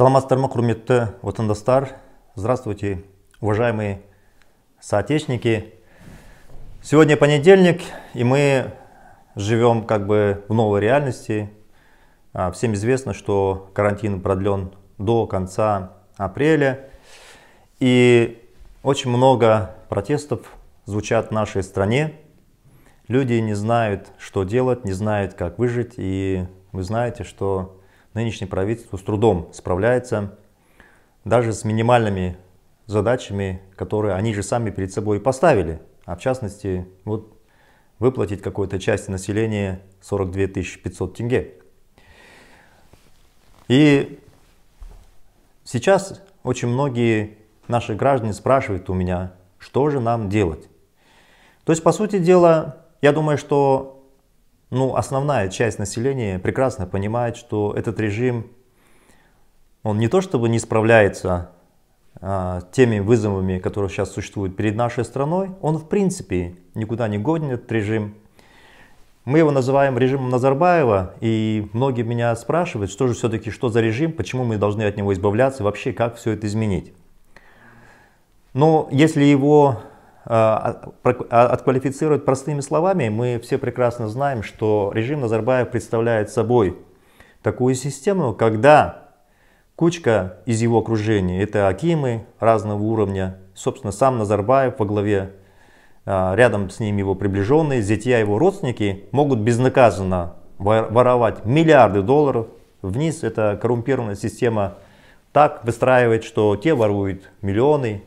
Саламатсыздар ма құрметті отандастар здравствуйте уважаемые соотечественники сегодня понедельник и мы живем как бы в новой реальности а, всем известно что карантин продлен до конца апреля и очень много протестов звучат в нашей стране люди не знают что делать не знают как выжить и вы знаете что нынешнее правительство с трудом справляется даже с минимальными задачами, которые они же сами перед собой поставили. А в частности, вот выплатить какой-то части населения 42 500 тенге. И сейчас очень многие наши граждане спрашивают у меня, что же нам делать. То есть, по сути дела, я думаю, что ну, основная часть населения прекрасно понимает, что этот режим, он не то чтобы не справляется а, теми вызовами, которые сейчас существуют перед нашей страной, он в принципе никуда не годен, этот режим. Мы его называем режимом Назарбаева, и многие меня спрашивают, что же все-таки, что за режим, почему мы должны от него избавляться, вообще как все это изменить. Но если его Э, а, а, отквалифицировать простыми словами, мы все прекрасно знаем, что режим Назарбаев представляет собой такую систему, когда кучка из его окружения, это акимы разного уровня, собственно, сам Назарбаев во главе, э, рядом с ним его приближенные, зятья его родственники, могут безнаказанно воровать миллиарды долларов. Вниз эта коррумпированная система так выстраивает, что те воруют миллионы,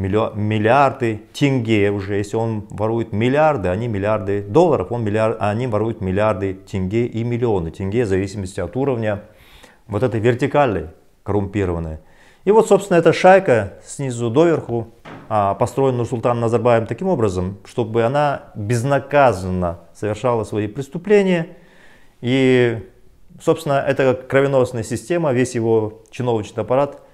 миллиарды тенге уже, если он ворует миллиарды, они миллиарды долларов, он миллиард, они воруют миллиарды тенге и миллионы тенге в зависимости от уровня вот этой вертикальной коррумпированной. И вот, собственно, эта шайка снизу доверху а, построена Нурсултан Назарбаем таким образом, чтобы она безнаказанно совершала свои преступления. И, собственно, эта кровеносная система, весь его чиновочный аппарат –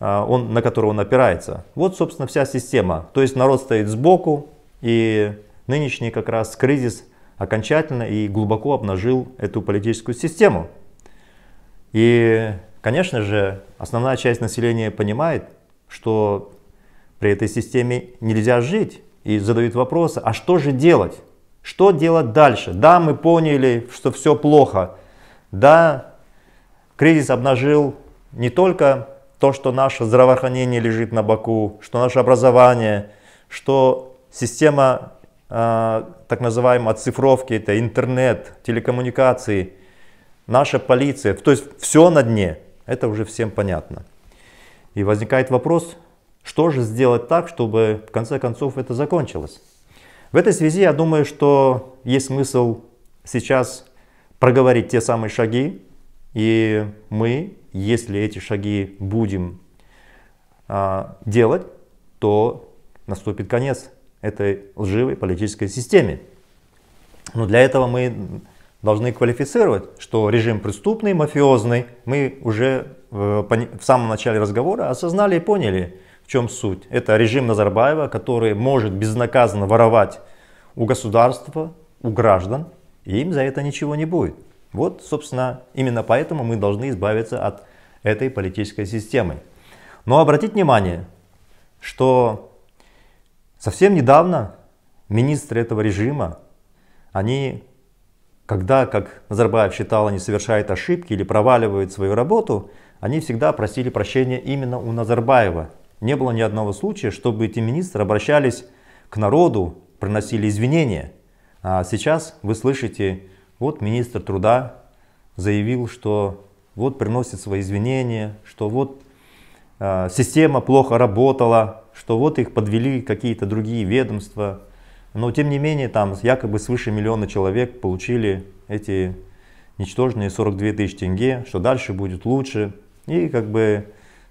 а, он, на которого он опирается. Вот, собственно, вся система. То есть народ стоит сбоку, и нынешний как раз кризис окончательно и глубоко обнажил эту политическую систему. И, конечно же, основная часть населения понимает, что при этой системе нельзя жить, и задают вопросы, а что же делать? Что делать дальше? Да, мы поняли, что все плохо. Да, кризис обнажил не только то, что наше здравоохранение лежит на боку, что наше образование, что система э, так называемой оцифровки, это интернет, телекоммуникации, наша полиция, то есть все на дне, это уже всем понятно. И возникает вопрос, что же сделать так, чтобы в конце концов это закончилось? В этой связи я думаю, что есть смысл сейчас проговорить те самые шаги, и мы, если эти шаги будем а, делать, то наступит конец этой лживой политической системе. Но для этого мы должны квалифицировать, что режим преступный, мафиозный. Мы уже в, э, в самом начале разговора осознали и поняли, в чем суть. Это режим Назарбаева, который может безнаказанно воровать у государства, у граждан, и им за это ничего не будет. Вот, собственно, именно поэтому мы должны избавиться от этой политической системы. Но обратите внимание, что совсем недавно министры этого режима, они, когда, как Назарбаев считал, они совершают ошибки или проваливают свою работу, они всегда просили прощения именно у Назарбаева. Не было ни одного случая, чтобы эти министры обращались к народу, приносили извинения. А сейчас вы слышите вот министр труда заявил, что вот приносит свои извинения, что вот э, система плохо работала, что вот их подвели какие-то другие ведомства. Но тем не менее там якобы свыше миллиона человек получили эти ничтожные 42 тысячи тенге, что дальше будет лучше. И как бы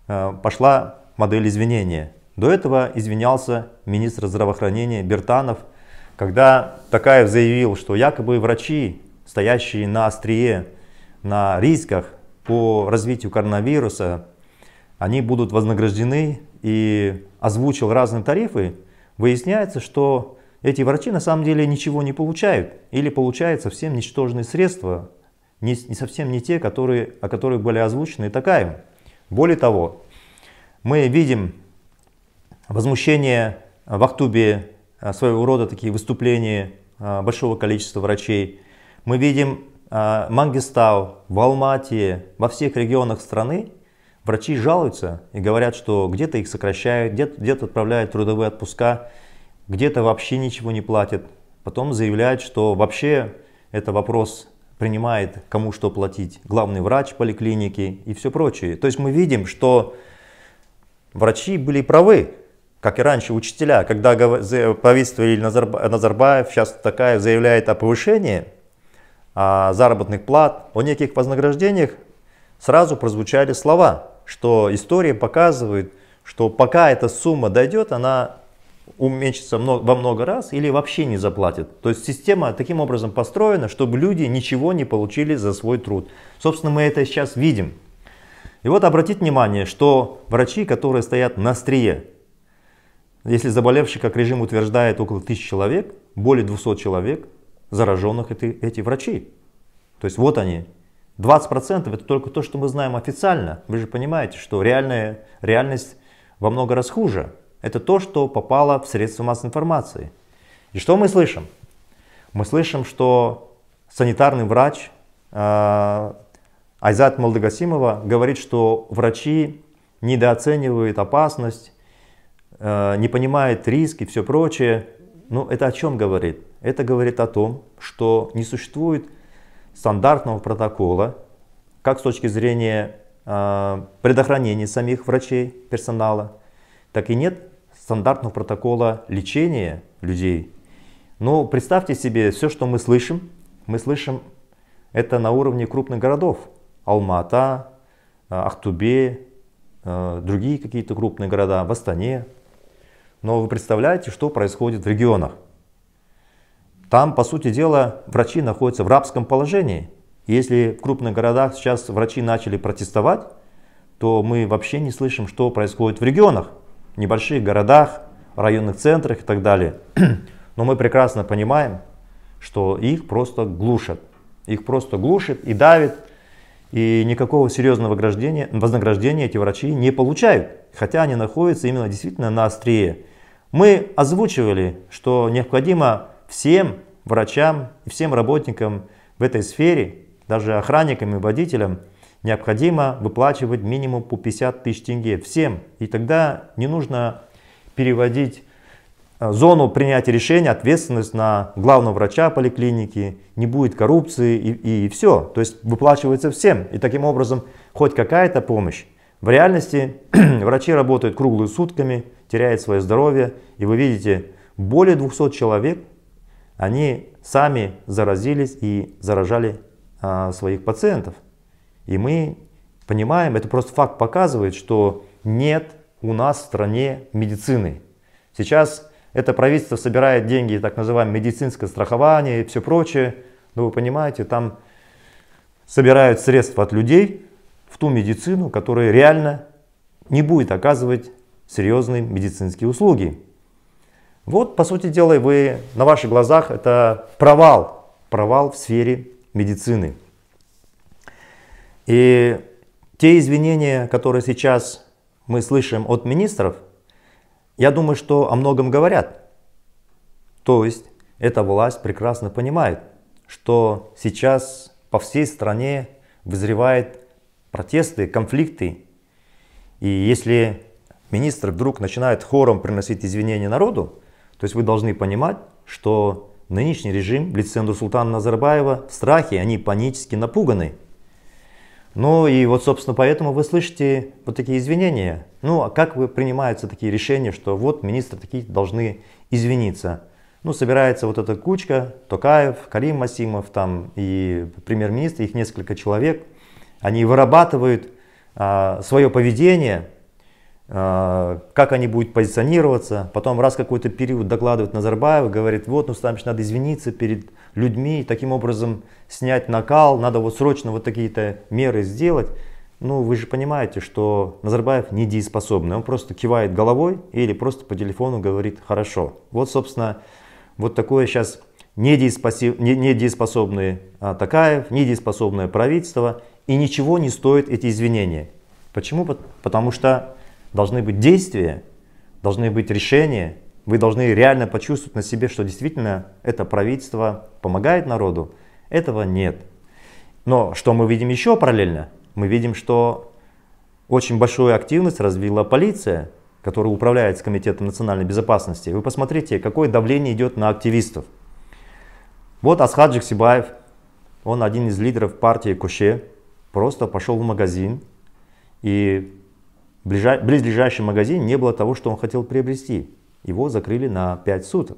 э, пошла модель извинения. До этого извинялся министр здравоохранения Бертанов, когда Такаев заявил, что якобы врачи стоящие на острие, на рисках по развитию коронавируса, они будут вознаграждены и озвучил разные тарифы, выясняется, что эти врачи на самом деле ничего не получают или получают совсем ничтожные средства, не, не совсем не те, которые, о которых были озвучены и такая. Более того, мы видим возмущение в Ахтубе а, своего рода такие выступления а, большого количества врачей, мы видим э, Мангистау, в Алмате, во всех регионах страны врачи жалуются и говорят, что где-то их сокращают, где-то где отправляют трудовые отпуска, где-то вообще ничего не платят. Потом заявляют, что вообще это вопрос принимает, кому что платить, главный врач поликлиники и все прочее. То есть мы видим, что врачи были правы, как и раньше учителя, когда повествовали Назарбаев, сейчас такая заявляет о повышении, а, заработных плат, о неких вознаграждениях, сразу прозвучали слова, что история показывает, что пока эта сумма дойдет, она уменьшится во много раз или вообще не заплатит. То есть система таким образом построена, чтобы люди ничего не получили за свой труд. Собственно, мы это сейчас видим. И вот обратите внимание, что врачи, которые стоят на острие, если заболевший, как режим утверждает, около тысячи человек, более 200 человек, зараженных эти, эти врачи. То есть вот они. 20% это только то, что мы знаем официально. Вы же понимаете, что реальная, реальность во много раз хуже. Это то, что попало в средства массовой информации. И что мы слышим? Мы слышим, что санитарный врач э, Айзат Малдагасимова говорит, что врачи недооценивают опасность, э, не понимают риски и все прочее. Ну, это о чем говорит? Это говорит о том, что не существует стандартного протокола, как с точки зрения э, предохранения самих врачей, персонала, так и нет стандартного протокола лечения людей. Но ну, представьте себе, все, что мы слышим, мы слышим это на уровне крупных городов. Алмата, а, Ахтубе, а, другие какие-то крупные города, в Астане, но вы представляете, что происходит в регионах. Там, по сути дела, врачи находятся в рабском положении. Если в крупных городах сейчас врачи начали протестовать, то мы вообще не слышим, что происходит в регионах, в небольших городах, районных центрах и так далее. Но мы прекрасно понимаем, что их просто глушат. Их просто глушат и давит, и никакого серьезного вознаграждения эти врачи не получают. Хотя они находятся именно действительно на острие мы озвучивали, что необходимо всем врачам всем работникам в этой сфере, даже охранникам и водителям, необходимо выплачивать минимум по 50 тысяч тенге всем. И тогда не нужно переводить э, зону принятия решения, ответственность на главного врача поликлиники, не будет коррупции и, и все. То есть выплачивается всем. И таким образом хоть какая-то помощь. В реальности врачи работают круглые сутками, теряет свое здоровье. И вы видите, более 200 человек, они сами заразились и заражали а, своих пациентов. И мы понимаем, это просто факт показывает, что нет у нас в стране медицины. Сейчас это правительство собирает деньги, так называемое медицинское страхование и все прочее. Но вы понимаете, там собирают средства от людей в ту медицину, которая реально не будет оказывать серьезные медицинские услуги. Вот, по сути дела, вы на ваших глазах это провал, провал в сфере медицины. И те извинения, которые сейчас мы слышим от министров, я думаю, что о многом говорят. То есть эта власть прекрасно понимает, что сейчас по всей стране вызревают протесты, конфликты. И если министр вдруг начинает хором приносить извинения народу, то есть вы должны понимать, что нынешний режим в лице Нурсултана Назарбаева в страхе, они панически напуганы. Ну и вот, собственно, поэтому вы слышите вот такие извинения. Ну, а как вы принимаются такие решения, что вот министры такие должны извиниться? Ну, собирается вот эта кучка, Токаев, Карим Масимов, там и премьер-министр, их несколько человек. Они вырабатывают а, свое поведение, Э, как они будут позиционироваться. Потом раз какой-то период докладывает Назарбаев, говорит, вот, ну, значит, надо извиниться перед людьми, таким образом снять накал, надо вот срочно вот такие-то меры сделать. Ну, вы же понимаете, что Назарбаев недееспособный. Он просто кивает головой или просто по телефону говорит «хорошо». Вот, собственно, вот такое сейчас недееспособный а, Такаев, недееспособное правительство. И ничего не стоит эти извинения. Почему? Потому что должны быть действия, должны быть решения. Вы должны реально почувствовать на себе, что действительно это правительство помогает народу. Этого нет. Но что мы видим еще параллельно? Мы видим, что очень большую активность развила полиция, которая управляет с Комитетом национальной безопасности. Вы посмотрите, какое давление идет на активистов. Вот Асхат Джексибаев, он один из лидеров партии Куше, просто пошел в магазин и ближай, близлежащем магазине не было того, что он хотел приобрести. Его закрыли на 5 суток.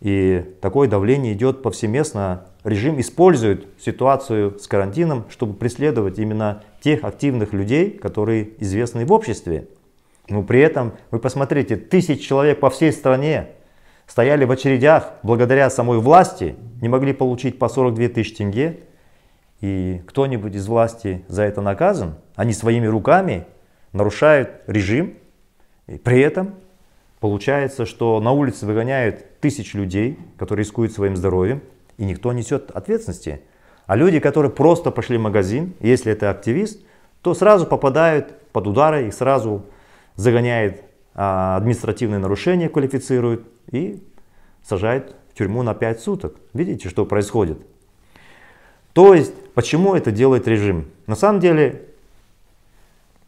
И такое давление идет повсеместно. Режим использует ситуацию с карантином, чтобы преследовать именно тех активных людей, которые известны в обществе. Но при этом, вы посмотрите, тысяч человек по всей стране стояли в очередях благодаря самой власти, не могли получить по 42 тысячи тенге. И кто-нибудь из власти за это наказан? Они своими руками нарушают режим, и при этом получается, что на улице выгоняют тысяч людей, которые рискуют своим здоровьем, и никто несет ответственности. А люди, которые просто пошли в магазин, если это активист, то сразу попадают под удары, их сразу загоняет а, административные нарушения, квалифицируют и сажают в тюрьму на 5 суток. Видите, что происходит? То есть, почему это делает режим? На самом деле,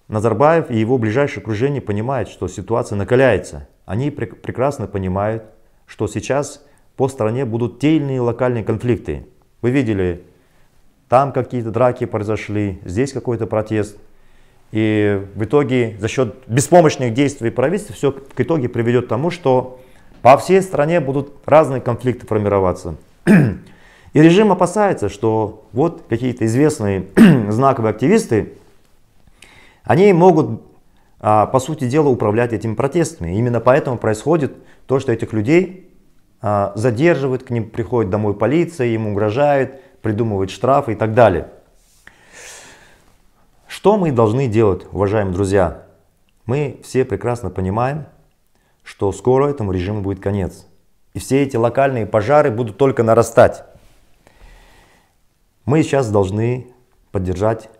Назарбаев и его ближайшее окружение понимают, что ситуация накаляется. Они пр прекрасно понимают, что сейчас по стране будут те или иные локальные конфликты. Вы видели, там какие-то драки произошли, здесь какой-то протест. И в итоге за счет беспомощных действий правительства все к итоге приведет к тому, что по всей стране будут разные конфликты формироваться. И режим опасается, что вот какие-то известные знаковые активисты они могут, а, по сути дела, управлять этими протестами. именно поэтому происходит то, что этих людей а, задерживают, к ним приходит домой полиция, им угрожают, придумывают штрафы и так далее. Что мы должны делать, уважаемые друзья? Мы все прекрасно понимаем, что скоро этому режиму будет конец. И все эти локальные пожары будут только нарастать. Мы сейчас должны поддержать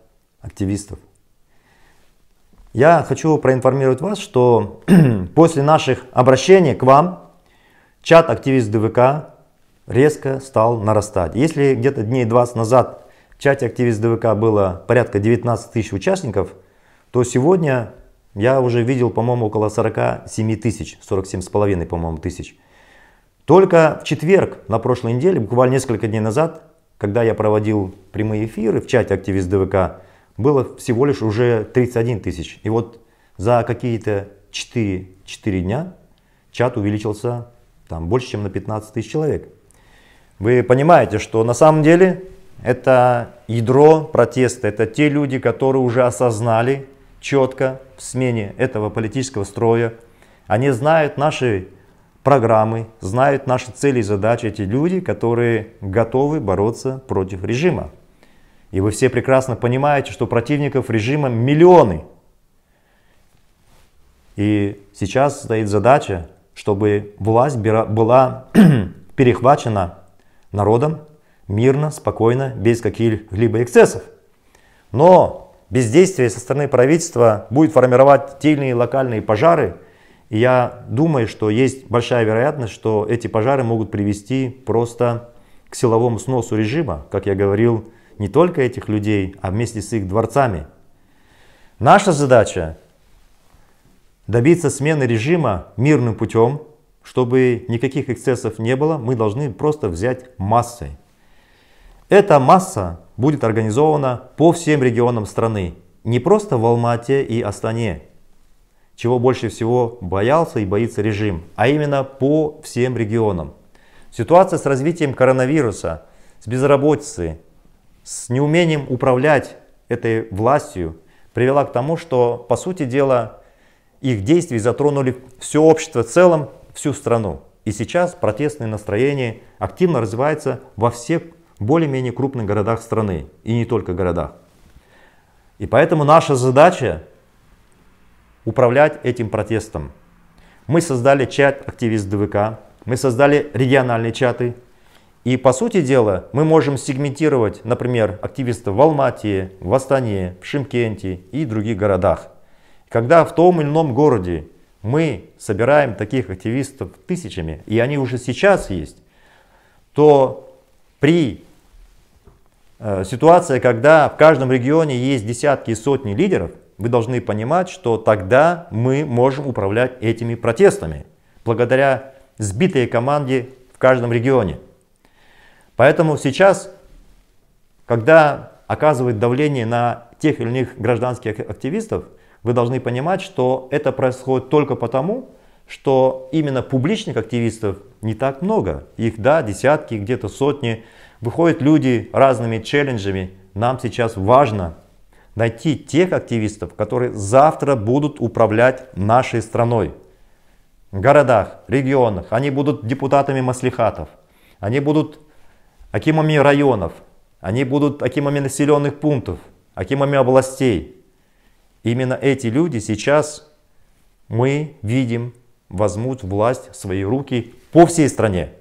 активистов. Я хочу проинформировать вас, что после наших обращений к вам чат активист ДВК резко стал нарастать. Если где-то дней 20 назад в чате активист ДВК было порядка 19 тысяч участников, то сегодня я уже видел, по-моему, около 47 тысяч, 47 с половиной, по-моему, тысяч. Только в четверг на прошлой неделе, буквально несколько дней назад, когда я проводил прямые эфиры в чате активист ДВК, было всего лишь уже 31 тысяч. И вот за какие-то 4, 4 дня чат увеличился там, больше, чем на 15 тысяч человек. Вы понимаете, что на самом деле это ядро протеста, это те люди, которые уже осознали четко в смене этого политического строя. Они знают наши программы, знают наши цели и задачи, эти люди, которые готовы бороться против режима. И вы все прекрасно понимаете, что противников режима миллионы. И сейчас стоит задача, чтобы власть была перехвачена народом мирно, спокойно, без каких-либо эксцессов. Но бездействие со стороны правительства будет формировать те локальные пожары. И я думаю, что есть большая вероятность, что эти пожары могут привести просто к силовому сносу режима, как я говорил не только этих людей, а вместе с их дворцами. Наша задача добиться смены режима мирным путем, чтобы никаких эксцессов не было, мы должны просто взять массой. Эта масса будет организована по всем регионам страны, не просто в Алмате и Астане, чего больше всего боялся и боится режим, а именно по всем регионам. Ситуация с развитием коронавируса, с безработицей, с неумением управлять этой властью привела к тому, что, по сути дела, их действия затронули все общество в целом, всю страну. И сейчас протестные настроения активно развиваются во всех более-менее крупных городах страны, и не только городах. И поэтому наша задача управлять этим протестом. Мы создали чат «Активист ДВК», мы создали региональные чаты и по сути дела мы можем сегментировать, например, активистов в Алмате, в Астане, в Шимкенте и других городах. Когда в том или ином городе мы собираем таких активистов тысячами, и они уже сейчас есть, то при э, ситуации, когда в каждом регионе есть десятки и сотни лидеров, вы должны понимать, что тогда мы можем управлять этими протестами благодаря сбитой команде в каждом регионе. Поэтому сейчас, когда оказывает давление на тех или иных гражданских активистов, вы должны понимать, что это происходит только потому, что именно публичных активистов не так много. Их, да, десятки, где-то сотни. Выходят люди разными челленджами. Нам сейчас важно найти тех активистов, которые завтра будут управлять нашей страной. В городах, регионах. Они будут депутатами маслихатов. Они будут акимами районов, они будут акимами населенных пунктов, акимами областей. Именно эти люди сейчас, мы видим, возьмут власть в свои руки по всей стране.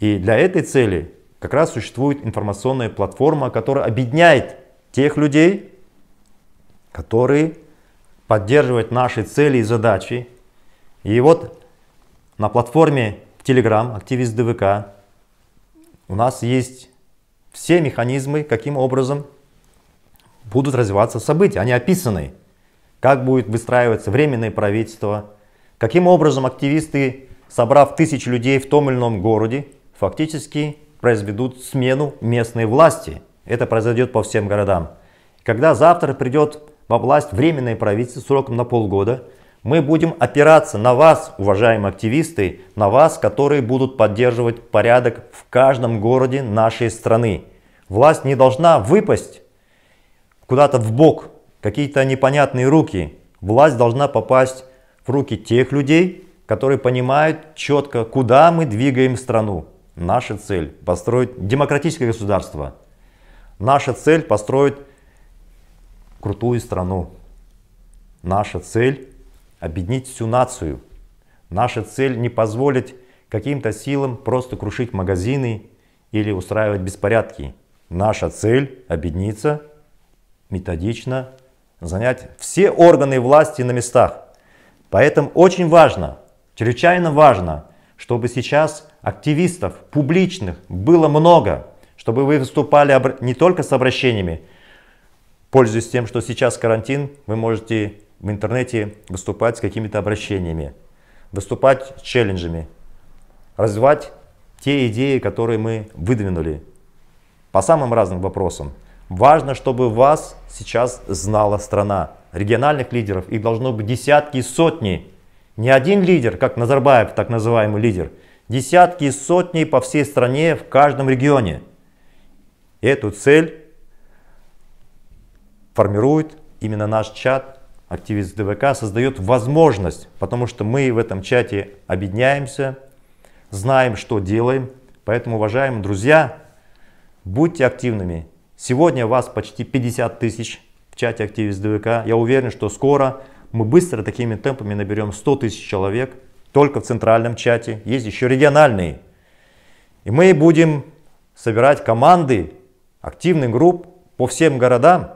И для этой цели как раз существует информационная платформа, которая объединяет тех людей, которые поддерживают наши цели и задачи. И вот на платформе Telegram, активист ДВК, у нас есть все механизмы, каким образом будут развиваться события. Они описаны, как будет выстраиваться временное правительство, каким образом активисты, собрав тысячи людей в том или ином городе, фактически произведут смену местной власти. Это произойдет по всем городам. Когда завтра придет во власть временное правительство сроком на полгода – мы будем опираться на вас, уважаемые активисты, на вас, которые будут поддерживать порядок в каждом городе нашей страны. Власть не должна выпасть куда-то в бок, какие-то непонятные руки. Власть должна попасть в руки тех людей, которые понимают четко, куда мы двигаем страну. Наша цель – построить демократическое государство. Наша цель – построить крутую страну. Наша цель объединить всю нацию. Наша цель не позволить каким-то силам просто крушить магазины или устраивать беспорядки. Наша цель объединиться, методично занять все органы власти на местах. Поэтому очень важно, чрезвычайно важно, чтобы сейчас активистов публичных было много, чтобы вы выступали не только с обращениями, пользуясь тем, что сейчас карантин, вы можете в интернете выступать с какими-то обращениями, выступать с челленджами, развивать те идеи, которые мы выдвинули по самым разным вопросам. Важно, чтобы вас сейчас знала страна. Региональных лидеров, их должно быть десятки и сотни. Не один лидер, как Назарбаев, так называемый лидер. Десятки и сотни по всей стране, в каждом регионе. Эту цель формирует именно наш чат активист ДВК, создает возможность, потому что мы в этом чате объединяемся, знаем, что делаем. Поэтому, уважаемые друзья, будьте активными. Сегодня вас почти 50 тысяч в чате активист ДВК. Я уверен, что скоро мы быстро такими темпами наберем 100 тысяч человек только в центральном чате. Есть еще региональные. И мы будем собирать команды активных групп по всем городам.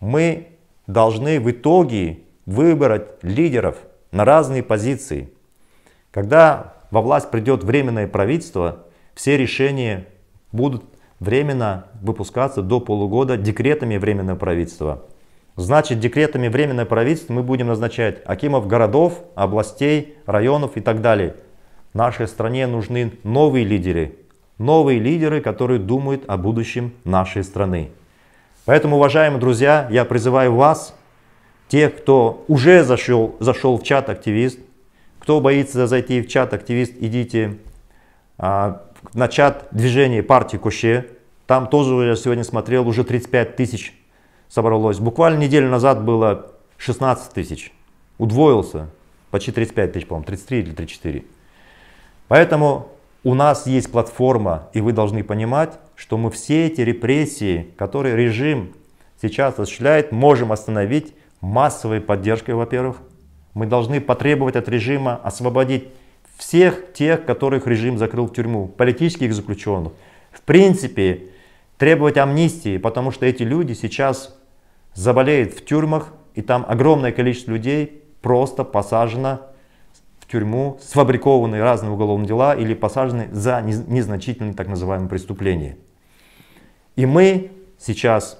Мы должны в итоге выбрать лидеров на разные позиции. Когда во власть придет временное правительство, все решения будут временно выпускаться до полугода декретами временного правительства. Значит, декретами временного правительства мы будем назначать акимов городов, областей, районов и так далее. Нашей стране нужны новые лидеры. Новые лидеры, которые думают о будущем нашей страны. Поэтому, уважаемые друзья, я призываю вас, тех, кто уже зашел, зашел в чат активист, кто боится зайти в чат активист, идите а, на чат движения партии Куще. Там тоже я сегодня смотрел, уже 35 тысяч собралось. Буквально неделю назад было 16 тысяч. Удвоился. Почти 35 тысяч, по-моему, 33 или 34. Поэтому у нас есть платформа, и вы должны понимать, что мы все эти репрессии, которые режим сейчас осуществляет, можем остановить массовой поддержкой, во-первых. Мы должны потребовать от режима освободить всех тех, которых режим закрыл в тюрьму, политических заключенных. В принципе, требовать амнистии, потому что эти люди сейчас заболеют в тюрьмах, и там огромное количество людей просто посажено тюрьму, сфабрикованные разные уголовные дела или посажены за незначительные так называемые преступления. И мы сейчас,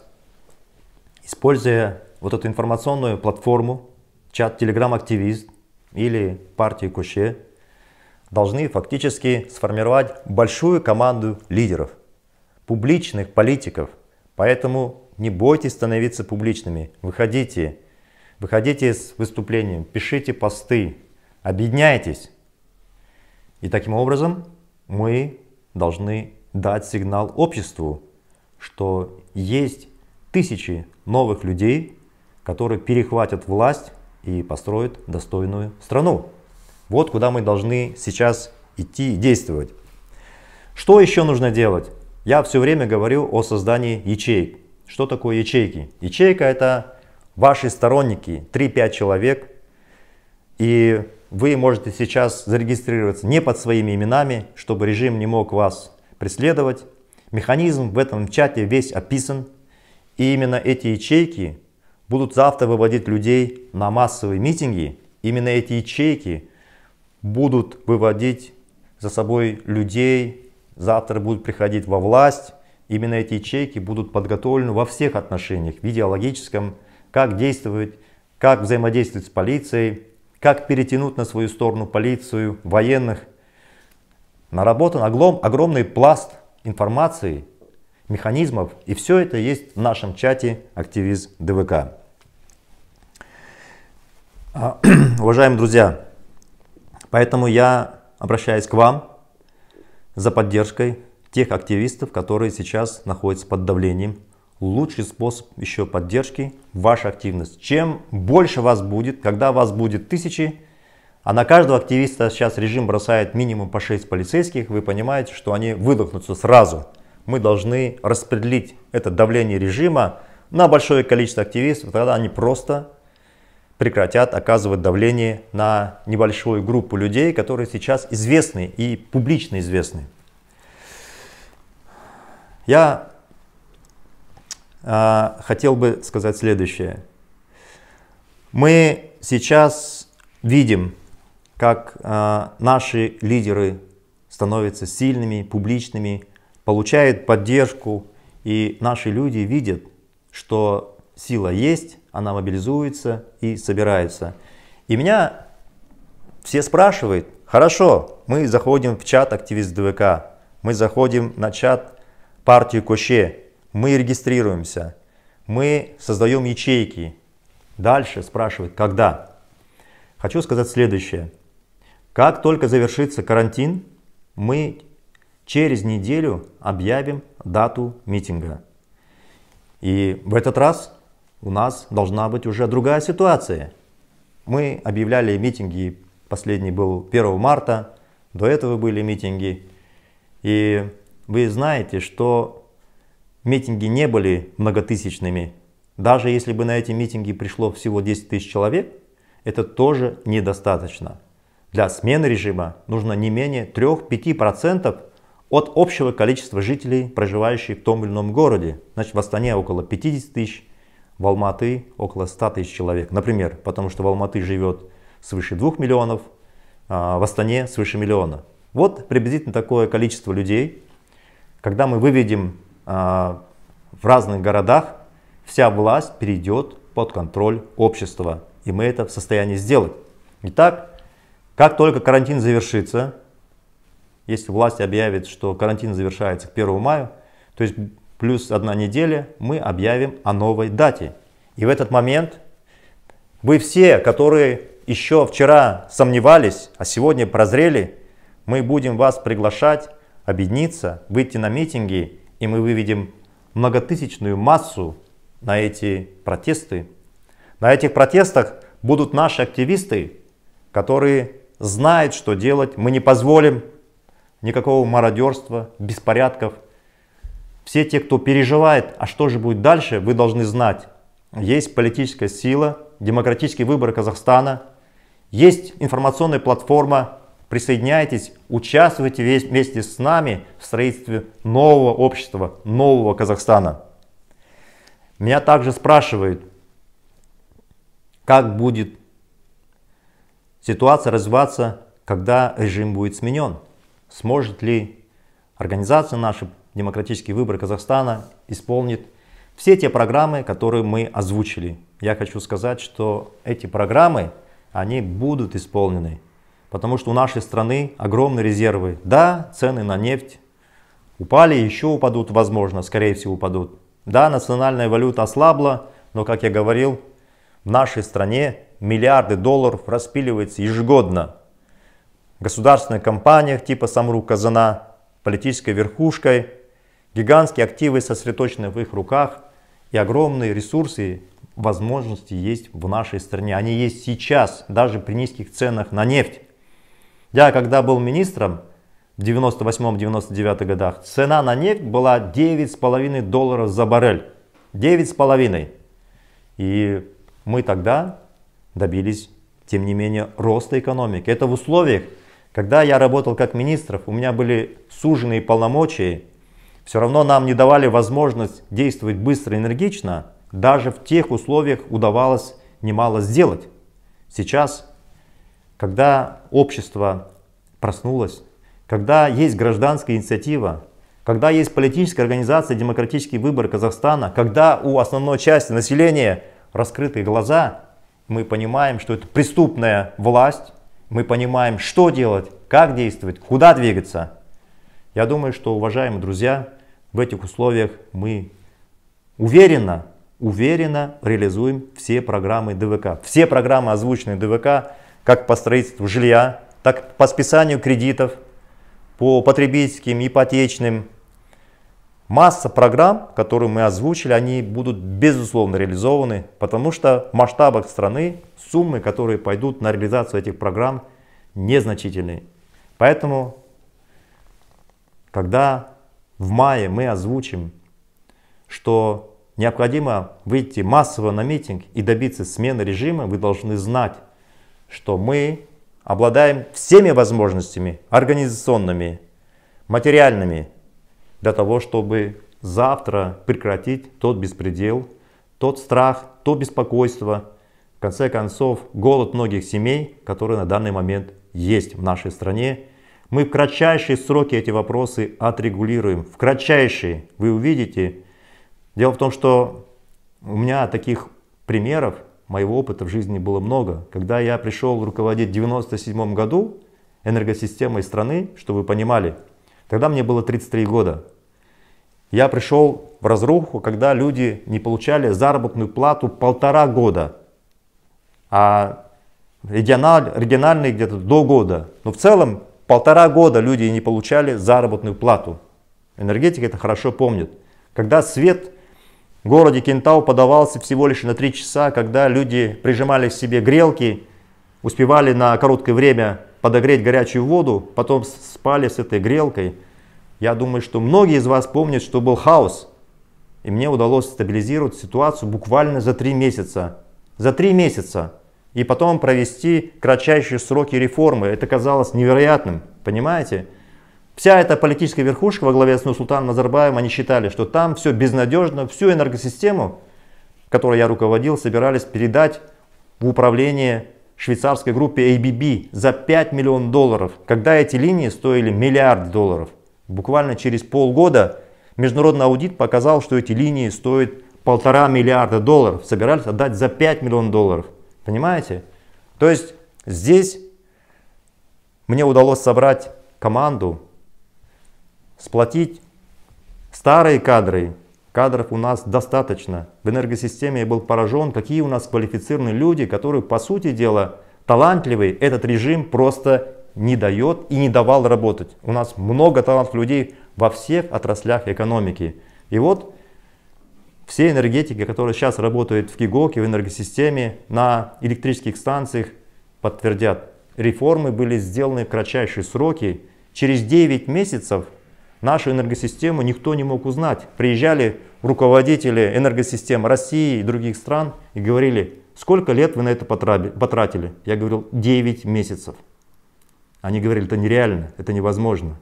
используя вот эту информационную платформу, чат Telegram-активист или партии Куше, должны фактически сформировать большую команду лидеров, публичных политиков. Поэтому не бойтесь становиться публичными, выходите, выходите с выступлением, пишите посты, объединяйтесь. И таким образом мы должны дать сигнал обществу, что есть тысячи новых людей, которые перехватят власть и построят достойную страну. Вот куда мы должны сейчас идти и действовать. Что еще нужно делать? Я все время говорю о создании ячеек. Что такое ячейки? Ячейка это ваши сторонники, 3-5 человек. И вы можете сейчас зарегистрироваться не под своими именами, чтобы режим не мог вас преследовать. Механизм в этом чате весь описан. И именно эти ячейки будут завтра выводить людей на массовые митинги. Именно эти ячейки будут выводить за собой людей, завтра будут приходить во власть. Именно эти ячейки будут подготовлены во всех отношениях, в идеологическом, как действовать, как взаимодействовать с полицией, как перетянуть на свою сторону полицию, военных. Наработан оглом огромный пласт информации, механизмов, и все это есть в нашем чате «Активист ДВК». А, уважаемые друзья, поэтому я обращаюсь к вам за поддержкой тех активистов, которые сейчас находятся под давлением лучший способ еще поддержки – ваша активность. Чем больше вас будет, когда вас будет тысячи, а на каждого активиста сейчас режим бросает минимум по 6 полицейских, вы понимаете, что они выдохнутся сразу. Мы должны распределить это давление режима на большое количество активистов, тогда они просто прекратят оказывать давление на небольшую группу людей, которые сейчас известны и публично известны. Я а, хотел бы сказать следующее. Мы сейчас видим, как а, наши лидеры становятся сильными, публичными, получают поддержку, и наши люди видят, что сила есть, она мобилизуется и собирается. И меня все спрашивают, хорошо, мы заходим в чат активист ДВК, мы заходим на чат партии Коше, мы регистрируемся, мы создаем ячейки. Дальше спрашивают, когда. Хочу сказать следующее. Как только завершится карантин, мы через неделю объявим дату митинга. И в этот раз у нас должна быть уже другая ситуация. Мы объявляли митинги, последний был 1 марта, до этого были митинги. И вы знаете, что Митинги не были многотысячными. Даже если бы на эти митинги пришло всего 10 тысяч человек, это тоже недостаточно. Для смены режима нужно не менее 3-5% от общего количества жителей, проживающих в том или ином городе. Значит, в Астане около 50 тысяч, в Алматы около 100 тысяч человек. Например, потому что в Алматы живет свыше 2 миллионов, а в Астане свыше миллиона. Вот приблизительно такое количество людей. Когда мы выведем а, в разных городах вся власть перейдет под контроль общества. И мы это в состоянии сделать. Итак, как только карантин завершится, если власть объявит, что карантин завершается к 1 мая, то есть плюс одна неделя, мы объявим о новой дате. И в этот момент вы все, которые еще вчера сомневались, а сегодня прозрели, мы будем вас приглашать объединиться, выйти на митинги и мы выведем многотысячную массу на эти протесты. На этих протестах будут наши активисты, которые знают, что делать. Мы не позволим никакого мародерства, беспорядков. Все те, кто переживает, а что же будет дальше, вы должны знать. Есть политическая сила, демократический выбор Казахстана, есть информационная платформа Присоединяйтесь, участвуйте вместе с нами в строительстве нового общества, нового Казахстана. Меня также спрашивают, как будет ситуация развиваться, когда режим будет сменен. Сможет ли организация наша демократический выбор Казахстана исполнит все те программы, которые мы озвучили. Я хочу сказать, что эти программы, они будут исполнены потому что у нашей страны огромные резервы. Да, цены на нефть упали, еще упадут, возможно, скорее всего упадут. Да, национальная валюта ослабла, но, как я говорил, в нашей стране миллиарды долларов распиливается ежегодно. В государственных компаниях типа Самру Казана, политической верхушкой, гигантские активы сосредоточены в их руках, и огромные ресурсы, возможности есть в нашей стране. Они есть сейчас, даже при низких ценах на нефть. Я когда был министром в 98-99 годах, цена на нефть была 9,5 долларов за баррель. 9,5. И мы тогда добились, тем не менее, роста экономики. Это в условиях, когда я работал как министр, у меня были суженные полномочия, все равно нам не давали возможность действовать быстро и энергично, даже в тех условиях удавалось немало сделать. Сейчас когда общество проснулось, когда есть гражданская инициатива, когда есть политическая организация «Демократический выбор Казахстана», когда у основной части населения раскрыты глаза, мы понимаем, что это преступная власть, мы понимаем, что делать, как действовать, куда двигаться. Я думаю, что, уважаемые друзья, в этих условиях мы уверенно, уверенно реализуем все программы ДВК. Все программы, озвученные ДВК, как по строительству жилья, так по списанию кредитов, по потребительским, ипотечным. Масса программ, которые мы озвучили, они будут безусловно реализованы, потому что в масштабах страны суммы, которые пойдут на реализацию этих программ, незначительны. Поэтому, когда в мае мы озвучим, что необходимо выйти массово на митинг и добиться смены режима, вы должны знать, что мы обладаем всеми возможностями организационными, материальными для того, чтобы завтра прекратить тот беспредел, тот страх, то беспокойство, в конце концов, голод многих семей, которые на данный момент есть в нашей стране. Мы в кратчайшие сроки эти вопросы отрегулируем. В кратчайшие вы увидите. Дело в том, что у меня таких примеров моего опыта в жизни было много. Когда я пришел руководить в 1997 году энергосистемой страны, что вы понимали, тогда мне было 33 года. Я пришел в разруху, когда люди не получали заработную плату полтора года, а региональ, региональные где-то до года. Но в целом полтора года люди не получали заработную плату. Энергетики это хорошо помнят. Когда свет в городе Кентау подавался всего лишь на три часа, когда люди прижимали к себе грелки, успевали на короткое время подогреть горячую воду, потом спали с этой грелкой. Я думаю, что многие из вас помнят, что был хаос. И мне удалось стабилизировать ситуацию буквально за три месяца. За три месяца. И потом провести кратчайшие сроки реформы. Это казалось невероятным, понимаете? Вся эта политическая верхушка во главе с Нурсултаном Назарбаевым, они считали, что там все безнадежно, всю энергосистему, которой я руководил, собирались передать в управление швейцарской группе ABB за 5 миллионов долларов, когда эти линии стоили миллиард долларов. Буквально через полгода международный аудит показал, что эти линии стоят полтора миллиарда долларов. Собирались отдать за 5 миллионов долларов. Понимаете? То есть здесь мне удалось собрать команду сплотить старые кадры. Кадров у нас достаточно. В энергосистеме я был поражен, какие у нас квалифицированные люди, которые, по сути дела, талантливые. Этот режим просто не дает и не давал работать. У нас много талантливых людей во всех отраслях экономики. И вот все энергетики, которые сейчас работают в КИГОКе, в энергосистеме, на электрических станциях, подтвердят, реформы были сделаны в кратчайшие сроки. Через 9 месяцев Нашу энергосистему никто не мог узнать. Приезжали руководители энергосистем России и других стран и говорили, сколько лет вы на это потратили? Я говорил, 9 месяцев. Они говорили, это нереально, это невозможно.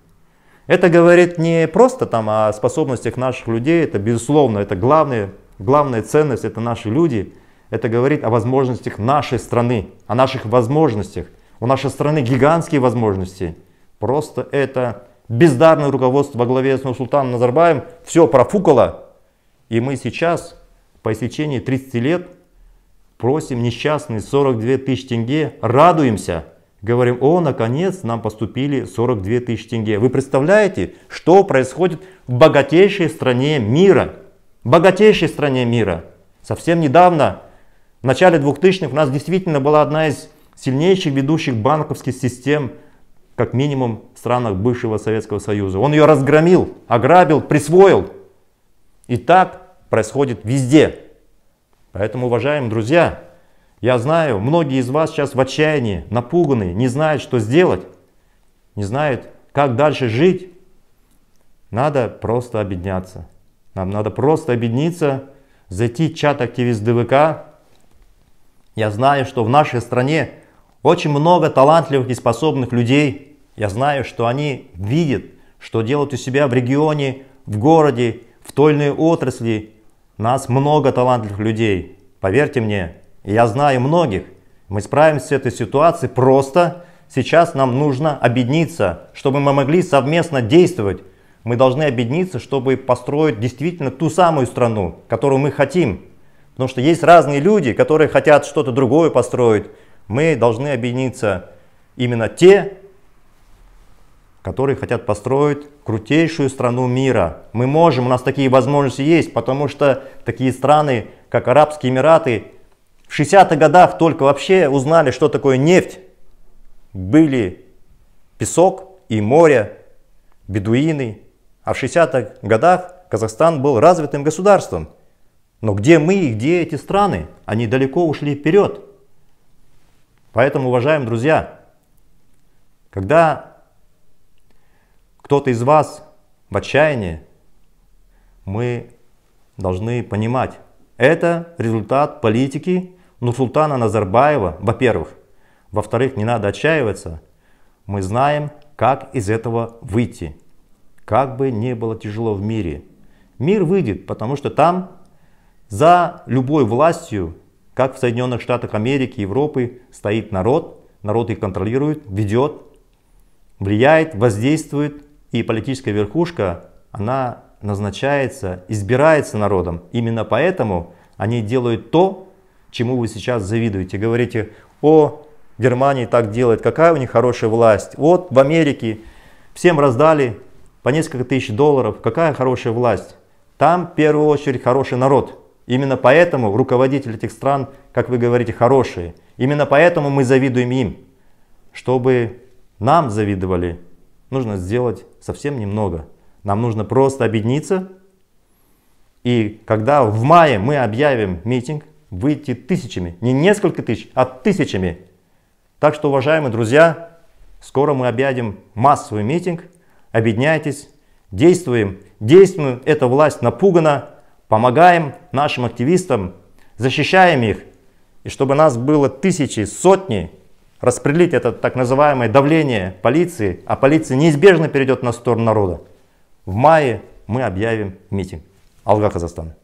Это говорит не просто там о способностях наших людей, это безусловно, это главная, главная ценность, это наши люди. Это говорит о возможностях нашей страны, о наших возможностях. У нашей страны гигантские возможности. Просто это бездарное руководство во главе с Нурсултаном Назарбаем все профукало. И мы сейчас, по истечении 30 лет, просим несчастные 42 тысячи тенге, радуемся. Говорим, о, наконец нам поступили 42 тысячи тенге. Вы представляете, что происходит в богатейшей стране мира? Богатейшей стране мира. Совсем недавно, в начале 2000-х, у нас действительно была одна из сильнейших ведущих банковских систем – как минимум в странах бывшего Советского Союза. Он ее разгромил, ограбил, присвоил. И так происходит везде. Поэтому, уважаемые друзья, я знаю, многие из вас сейчас в отчаянии, напуганы, не знают, что сделать, не знают, как дальше жить. Надо просто объединяться. Нам надо просто объединиться, зайти в чат активист ДВК. Я знаю, что в нашей стране очень много талантливых и способных людей – я знаю, что они видят, что делают у себя в регионе, в городе, в той или иной отрасли. Нас много талантливых людей, поверьте мне. я знаю многих. Мы справимся с этой ситуацией просто. Сейчас нам нужно объединиться, чтобы мы могли совместно действовать. Мы должны объединиться, чтобы построить действительно ту самую страну, которую мы хотим. Потому что есть разные люди, которые хотят что-то другое построить. Мы должны объединиться именно те, которые хотят построить крутейшую страну мира. Мы можем, у нас такие возможности есть, потому что такие страны, как Арабские Эмираты, в 60-х годах только вообще узнали, что такое нефть. Были песок и море, бедуины. А в 60-х годах Казахстан был развитым государством. Но где мы и где эти страны? Они далеко ушли вперед. Поэтому, уважаемые друзья, когда кто-то из вас в отчаянии, мы должны понимать, это результат политики Нурсултана Назарбаева, во-первых. Во-вторых, не надо отчаиваться. Мы знаем, как из этого выйти. Как бы не было тяжело в мире. Мир выйдет, потому что там за любой властью, как в Соединенных Штатах Америки, Европы, стоит народ. Народ их контролирует, ведет, влияет, воздействует, и политическая верхушка, она назначается, избирается народом. Именно поэтому они делают то, чему вы сейчас завидуете. Говорите, о, Германии так делает, какая у них хорошая власть. Вот в Америке всем раздали по несколько тысяч долларов, какая хорошая власть. Там в первую очередь хороший народ. Именно поэтому руководители этих стран, как вы говорите, хорошие. Именно поэтому мы завидуем им, чтобы нам завидовали нужно сделать совсем немного. Нам нужно просто объединиться. И когда в мае мы объявим митинг, выйти тысячами, не несколько тысяч, а тысячами. Так что, уважаемые друзья, скоро мы объявим массовый митинг. Объединяйтесь, действуем, действуем. Эта власть напугана. Помогаем нашим активистам, защищаем их. И чтобы нас было тысячи, сотни, распределить это так называемое давление полиции, а полиция неизбежно перейдет на сторону народа. В мае мы объявим митинг. Алга Казахстана.